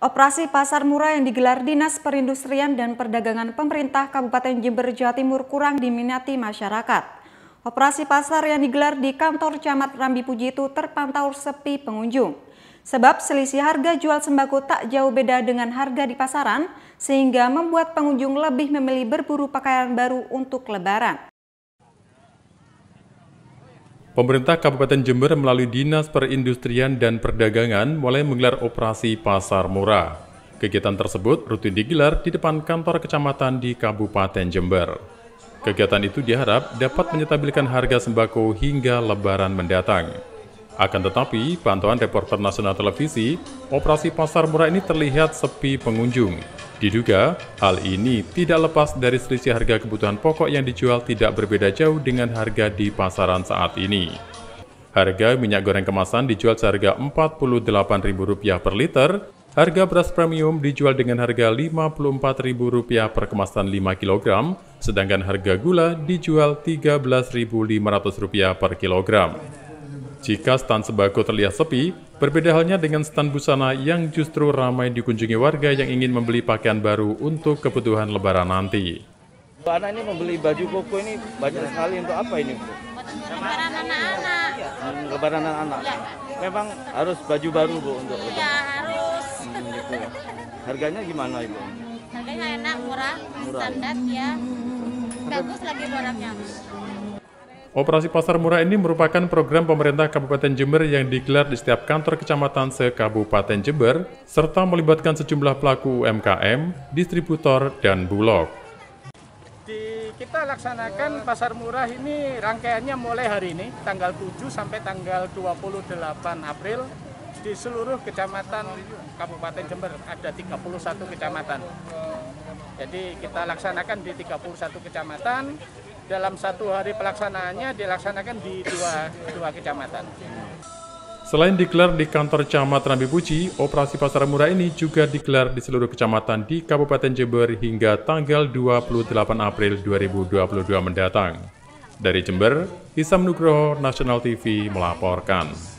Operasi pasar murah yang digelar Dinas Perindustrian dan Perdagangan Pemerintah Kabupaten Jember Jawa Timur kurang diminati masyarakat. Operasi pasar yang digelar di kantor Camat Rambi Puji itu terpantau sepi pengunjung. Sebab selisih harga jual sembako tak jauh beda dengan harga di pasaran, sehingga membuat pengunjung lebih memilih berburu pakaian baru untuk lebaran. Pemerintah Kabupaten Jember melalui Dinas Perindustrian dan Perdagangan mulai menggelar operasi pasar murah. Kegiatan tersebut rutin digelar di depan kantor kecamatan di Kabupaten Jember. Kegiatan itu diharap dapat menyetabilkan harga sembako hingga lebaran mendatang. Akan tetapi, pantauan reporter nasional televisi, operasi pasar murah ini terlihat sepi pengunjung. Diduga, hal ini tidak lepas dari selisih harga kebutuhan pokok yang dijual tidak berbeda jauh dengan harga di pasaran saat ini. Harga minyak goreng kemasan dijual seharga Rp48.000 per liter, harga beras premium dijual dengan harga Rp54.000 per kemasan 5 kg, sedangkan harga gula dijual Rp13.500 per kilogram. Jika stan sembako terlihat sepi, berbeda halnya dengan stan busana yang justru ramai dikunjungi warga yang ingin membeli pakaian baru untuk kebutuhan lebaran nanti. Anak ini membeli baju koko ini banyak sekali untuk apa ini, Bu? Lebaran anak-anak. Ya, lebaran anak-anak. Ya. Memang harus baju baru, Bu, untuk Iya, harus. Hmm, gitu ya. Harganya gimana, Ibu? Harganya enak, murah, murah. standar ya. Bagus lagi barangnya. Operasi pasar murah ini merupakan program pemerintah Kabupaten Jember yang digelar di setiap kantor kecamatan se-Kabupaten Jember, serta melibatkan sejumlah pelaku UMKM, distributor, dan bulog. Di, kita laksanakan pasar murah ini rangkaiannya mulai hari ini, tanggal 7 sampai tanggal 28 April di seluruh kecamatan Kabupaten Jember ada 31 kecamatan. Jadi kita laksanakan di 31 kecamatan dalam satu hari pelaksanaannya dilaksanakan di dua, dua kecamatan. Selain digelar di kantor camat Rambi Puji, operasi pasar murah ini juga digelar di seluruh kecamatan di Kabupaten Jember hingga tanggal 28 April 2022 mendatang. Dari Jember, Isam Nugroho, National TV melaporkan.